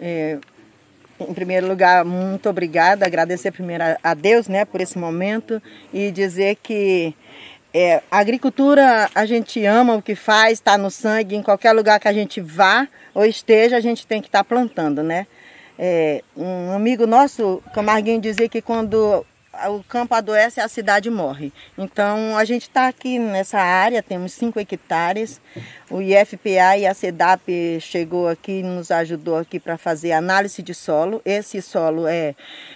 É, em primeiro lugar, muito obrigada, agradecer primeiro a Deus, né, por esse momento e dizer que é, a agricultura a gente ama o que faz, está no sangue, em qualquer lugar que a gente vá ou esteja, a gente tem que estar tá plantando, né? É, um amigo nosso, Camarguinho, dizia que quando o campo adoece e a cidade morre. Então a gente está aqui nessa área, temos 5 hectares. O IFPA e a SEDAP chegou aqui, nos ajudou aqui para fazer análise de solo. Esse solo é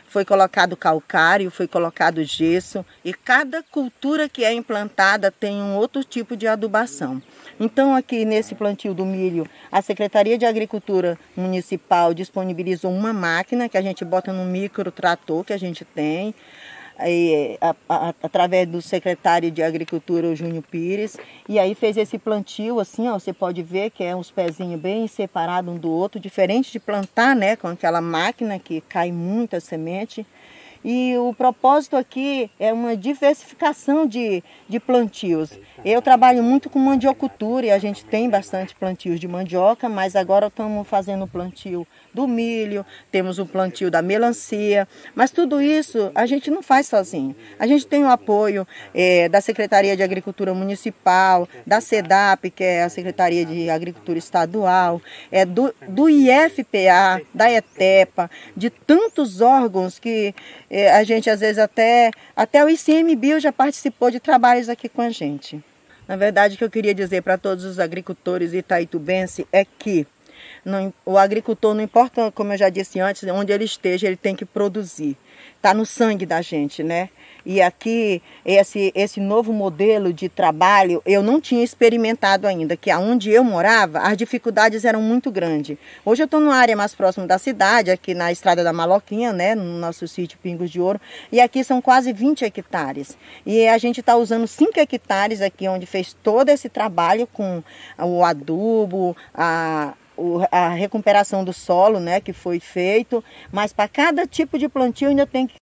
foi colocado calcário, foi colocado gesso e cada cultura que é implantada tem um outro tipo de adubação. Então aqui nesse plantio do milho, a Secretaria de Agricultura Municipal disponibilizou uma máquina que a gente bota no trator que a gente tem aí é, a, a, através do secretário de Agricultura, o Júnior Pires, e aí fez esse plantio, assim, ó, você pode ver que é uns pezinhos bem separados um do outro, diferente de plantar, né, com aquela máquina que cai muita semente, e o propósito aqui é uma diversificação de, de plantios. Eu trabalho muito com mandiocultura e a gente tem bastante plantios de mandioca, mas agora estamos fazendo o plantio do milho, temos o plantio da melancia, mas tudo isso a gente não faz sozinho. A gente tem o apoio é, da Secretaria de Agricultura Municipal, da SEDAP, que é a Secretaria de Agricultura Estadual, é, do, do IFPA, da ETEPA, de tantos órgãos que é, a gente às vezes até, até o ICMBio já participou de trabalhos aqui com a gente. Na verdade, o que eu queria dizer para todos os agricultores itaitubense é que não, o agricultor, não importa, como eu já disse antes, onde ele esteja, ele tem que produzir. Está no sangue da gente, né? E aqui, esse, esse novo modelo de trabalho, eu não tinha experimentado ainda, que aonde eu morava, as dificuldades eram muito grandes. Hoje eu estou numa área mais próxima da cidade, aqui na Estrada da Maloquinha, né, no nosso sítio Pingos de Ouro, e aqui são quase 20 hectares. E a gente está usando 5 hectares aqui, onde fez todo esse trabalho com o adubo, a, o, a recuperação do solo, né, que foi feito, mas para cada tipo de plantio ainda tem que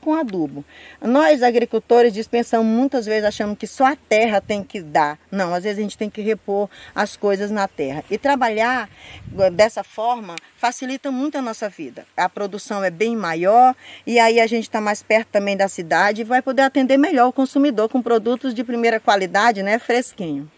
com adubo. Nós agricultores dispensamos muitas vezes achamos que só a terra tem que dar. Não, às vezes a gente tem que repor as coisas na terra. E trabalhar eh, dessa forma facilita muito a nossa vida. A produção é bem maior e aí a gente está mais perto também da cidade e vai poder atender melhor o consumidor com produtos de primeira qualidade, né, fresquinho.